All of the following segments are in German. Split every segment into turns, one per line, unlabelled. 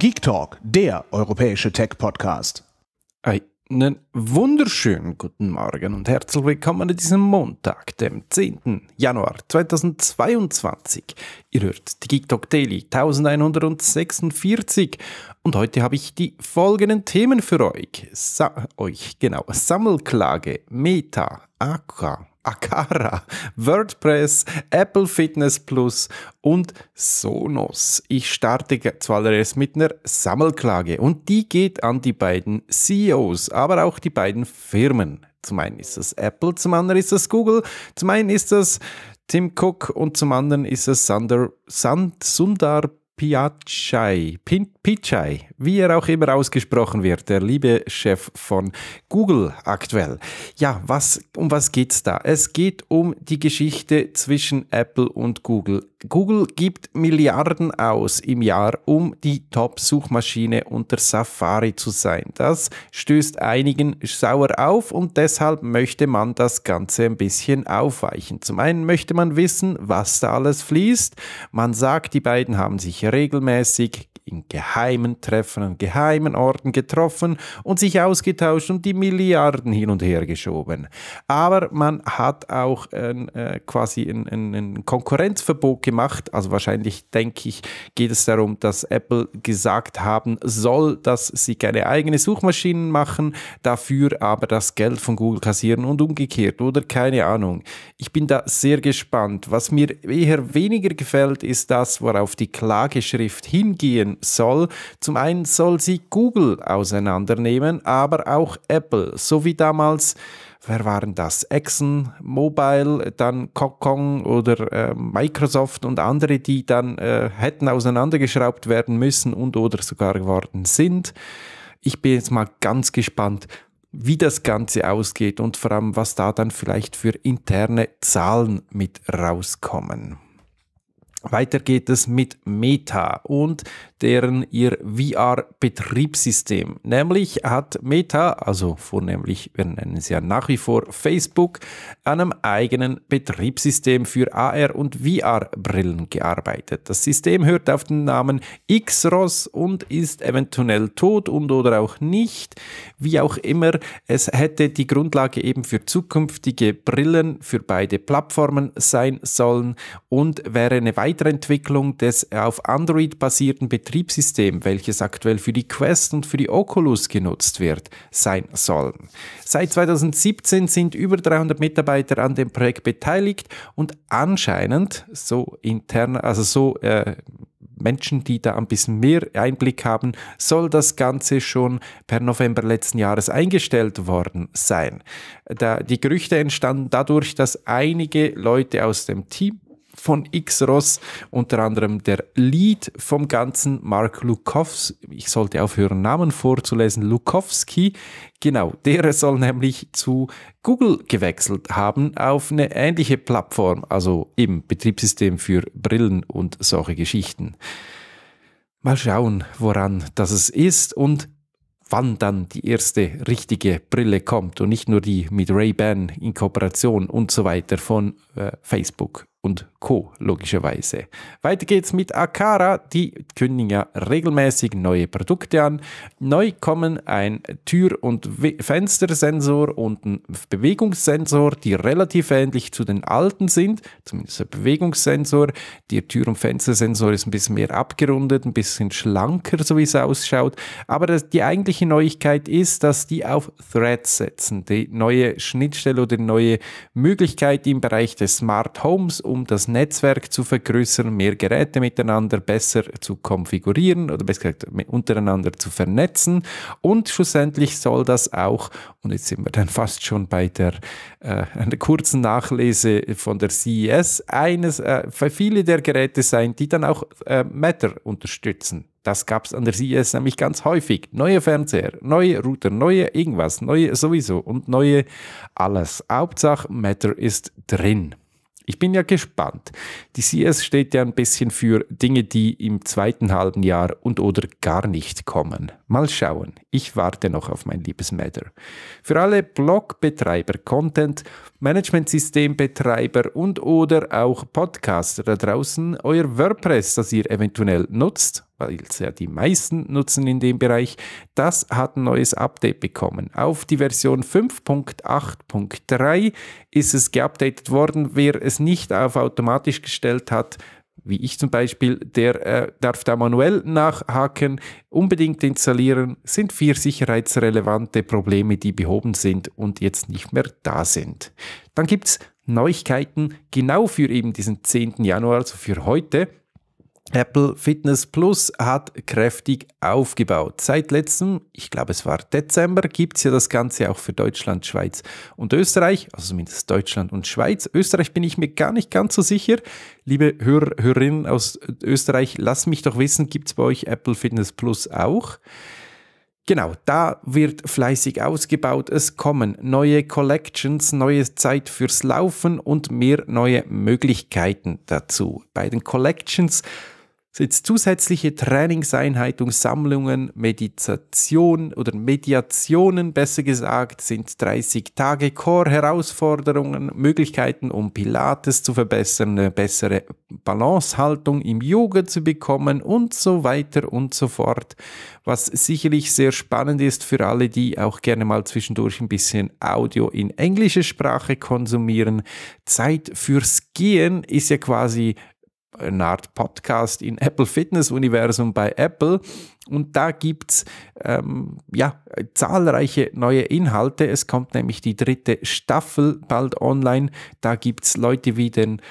Geek Talk, der europäische Tech-Podcast. Einen wunderschönen guten Morgen und herzlich willkommen an diesem Montag, dem 10. Januar 2022. Ihr hört die Geek Talk Daily 1146 und heute habe ich die folgenden Themen für euch. Sa euch genau. Sammelklage, Meta, Aqua, Akara, WordPress, Apple Fitness Plus und Sonos. Ich starte zuallererst mit einer Sammelklage und die geht an die beiden CEOs, aber auch die beiden Firmen. Zum einen ist es Apple, zum anderen ist es Google, zum einen ist es Tim Cook und zum anderen ist es Sander, Sand, Sundar Pichai, Pin, Pichai, wie er auch immer ausgesprochen wird, der liebe Chef von Google aktuell. Ja, was, um was geht's da? Es geht um die Geschichte zwischen Apple und Google. Google gibt Milliarden aus im Jahr, um die Top-Suchmaschine unter Safari zu sein. Das stößt einigen sauer auf und deshalb möchte man das Ganze ein bisschen aufweichen. Zum einen möchte man wissen, was da alles fließt. Man sagt, die beiden haben sich regelmäßig in Geheimnis geheimen Treffen an geheimen Orten getroffen und sich ausgetauscht und die Milliarden hin und her geschoben. Aber man hat auch äh, quasi ein, ein, ein Konkurrenzverbot gemacht. Also wahrscheinlich, denke ich, geht es darum, dass Apple gesagt haben soll, dass sie keine eigene Suchmaschinen machen, dafür aber das Geld von Google kassieren und umgekehrt oder keine Ahnung. Ich bin da sehr gespannt. Was mir eher weniger gefällt, ist das, worauf die Klageschrift hingehen soll soll. Zum einen soll sie Google auseinandernehmen, aber auch Apple, so wie damals wer waren das? Exxon, Mobile, dann Kokong oder äh, Microsoft und andere, die dann äh, hätten auseinandergeschraubt werden müssen und oder sogar geworden sind. Ich bin jetzt mal ganz gespannt, wie das Ganze ausgeht und vor allem, was da dann vielleicht für interne Zahlen mit rauskommen. Weiter geht es mit Meta und deren ihr VR-Betriebssystem. Nämlich hat Meta, also vornehmlich, wir nennen es ja nach wie vor Facebook, an einem eigenen Betriebssystem für AR- und VR-Brillen gearbeitet. Das System hört auf den Namen Xros und ist eventuell tot und oder auch nicht. Wie auch immer, es hätte die Grundlage eben für zukünftige Brillen für beide Plattformen sein sollen und wäre eine Weiterentwicklung des auf Android basierten Betriebssystems Betriebssystem, welches aktuell für die Quest und für die Oculus genutzt wird, sein sollen. Seit 2017 sind über 300 Mitarbeiter an dem Projekt beteiligt und anscheinend, so intern, also so äh, Menschen, die da ein bisschen mehr Einblick haben, soll das Ganze schon per November letzten Jahres eingestellt worden sein. Da die Gerüchte entstanden dadurch, dass einige Leute aus dem Team von X-Ross, unter anderem der Lead vom Ganzen, Mark Lukowski. Ich sollte aufhören, Namen vorzulesen. Lukowski, genau, der soll nämlich zu Google gewechselt haben auf eine ähnliche Plattform, also im Betriebssystem für Brillen und solche Geschichten. Mal schauen, woran das es ist und wann dann die erste richtige Brille kommt und nicht nur die mit Ray-Ban in Kooperation und so weiter von äh, Facebook und Co. logischerweise. Weiter geht's mit Akara, die kündigen ja regelmäßig neue Produkte an. Neu kommen ein Tür- und Fenstersensor und ein Bewegungssensor, die relativ ähnlich zu den alten sind, zumindest der Bewegungssensor. Der Tür- und Fenstersensor ist ein bisschen mehr abgerundet, ein bisschen schlanker, so wie es ausschaut. Aber das, die eigentliche Neuigkeit ist, dass die auf Threads setzen, die neue Schnittstelle oder neue Möglichkeit im Bereich des Smart Homes um das Netzwerk zu vergrößern, mehr Geräte miteinander besser zu konfigurieren oder besser gesagt untereinander zu vernetzen. Und schlussendlich soll das auch, und jetzt sind wir dann fast schon bei der äh, einer kurzen Nachlese von der CES, eines äh, für viele der Geräte sein, die dann auch äh, Matter unterstützen. Das gab es an der CES nämlich ganz häufig. Neue Fernseher, neue Router, neue irgendwas, neue sowieso und neue alles. Hauptsache Matter ist drin. Ich bin ja gespannt. Die CS steht ja ein bisschen für Dinge, die im zweiten halben Jahr und oder gar nicht kommen. Mal schauen. Ich warte noch auf mein liebes Matter. Für alle Blogbetreiber, Content, Managementsystembetreiber und oder auch Podcaster da draußen, euer WordPress, das ihr eventuell nutzt weil es ja die meisten nutzen in dem Bereich, das hat ein neues Update bekommen. Auf die Version 5.8.3 ist es geupdatet worden. Wer es nicht auf automatisch gestellt hat, wie ich zum Beispiel, der äh, darf da manuell nachhaken, unbedingt installieren, sind vier sicherheitsrelevante Probleme, die behoben sind und jetzt nicht mehr da sind. Dann gibt es Neuigkeiten genau für eben diesen 10. Januar, also für heute. Apple Fitness Plus hat kräftig aufgebaut. Seit letztem, ich glaube es war Dezember, gibt es ja das Ganze auch für Deutschland, Schweiz und Österreich, also zumindest Deutschland und Schweiz. Österreich bin ich mir gar nicht ganz so sicher. Liebe Hörer, Hörerinnen aus Österreich, lasst mich doch wissen, gibt es bei euch Apple Fitness Plus auch? Genau, da wird fleißig ausgebaut. Es kommen neue Collections, neue Zeit fürs Laufen und mehr neue Möglichkeiten dazu. Bei den Collections jetzt zusätzliche Trainingseinheiten, Sammlungen, Meditation oder Mediationen, besser gesagt, sind 30 Tage Core-Herausforderungen, Möglichkeiten, um Pilates zu verbessern, eine bessere Balancehaltung im Yoga zu bekommen und so weiter und so fort. Was sicherlich sehr spannend ist für alle, die auch gerne mal zwischendurch ein bisschen Audio in englischer Sprache konsumieren. Zeit fürs Gehen ist ja quasi eine Art Podcast im Apple Fitness Universum bei Apple. Und da gibt es ähm, ja, zahlreiche neue Inhalte. Es kommt nämlich die dritte Staffel bald online. Da gibt es Leute wie den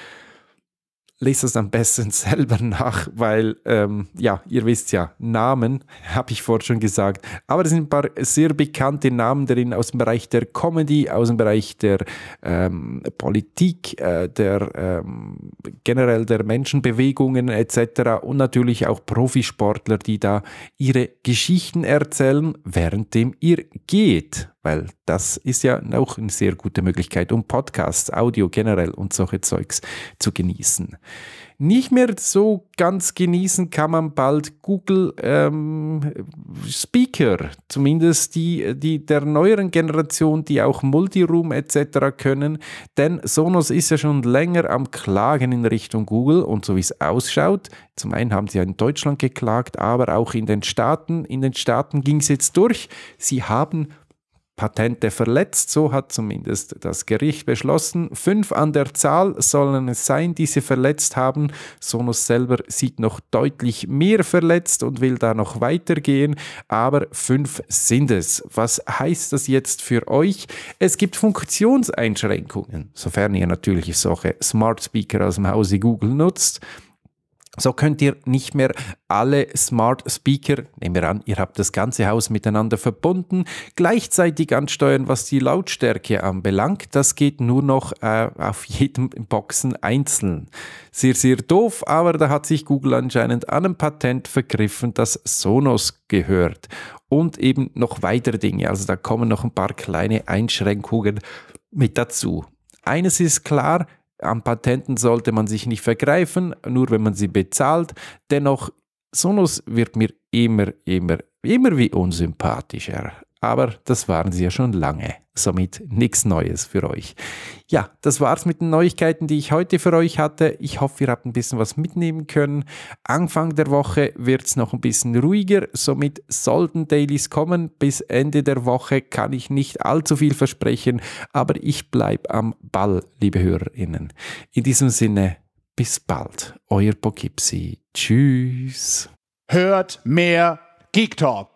lest es am besten selber nach, weil, ähm, ja, ihr wisst ja, Namen habe ich vorhin schon gesagt, aber es sind ein paar sehr bekannte Namen darin aus dem Bereich der Comedy, aus dem Bereich der ähm, Politik, äh, der ähm, generell der Menschenbewegungen etc. und natürlich auch Profisportler, die da ihre Geschichten erzählen, währenddem ihr geht weil das ist ja auch eine sehr gute Möglichkeit, um Podcasts, Audio generell und solche Zeugs zu genießen. Nicht mehr so ganz genießen kann man bald Google ähm, Speaker, zumindest die, die der neueren Generation, die auch Multiroom etc. können, denn Sonos ist ja schon länger am Klagen in Richtung Google und so wie es ausschaut, zum einen haben sie ja in Deutschland geklagt, aber auch in den Staaten, in den Staaten ging es jetzt durch, sie haben Patente verletzt, so hat zumindest das Gericht beschlossen. Fünf an der Zahl sollen es sein, die sie verletzt haben. Sonos selber sieht noch deutlich mehr verletzt und will da noch weitergehen, aber fünf sind es. Was heißt das jetzt für euch? Es gibt Funktionseinschränkungen, sofern ihr natürlich solche Smart Speaker aus dem Hause Google nutzt. So könnt ihr nicht mehr alle Smart Speaker, nehmen wir an, ihr habt das ganze Haus miteinander verbunden, gleichzeitig ansteuern, was die Lautstärke anbelangt. Das geht nur noch äh, auf jedem Boxen einzeln. Sehr, sehr doof, aber da hat sich Google anscheinend an einem Patent vergriffen, das Sonos gehört. Und eben noch weitere Dinge. Also da kommen noch ein paar kleine Einschränkungen mit dazu. Eines ist klar, an Patenten sollte man sich nicht vergreifen, nur wenn man sie bezahlt. Dennoch, Sonos wird mir immer, immer, immer wie unsympathischer aber das waren sie ja schon lange. Somit nichts Neues für euch. Ja, das war's mit den Neuigkeiten, die ich heute für euch hatte. Ich hoffe, ihr habt ein bisschen was mitnehmen können. Anfang der Woche wird's noch ein bisschen ruhiger, somit sollten Dailies kommen. Bis Ende der Woche kann ich nicht allzu viel versprechen, aber ich bleibe am Ball, liebe Hörerinnen. In diesem Sinne, bis bald. Euer Pokipsi. Tschüss. Hört mehr Geek Talk.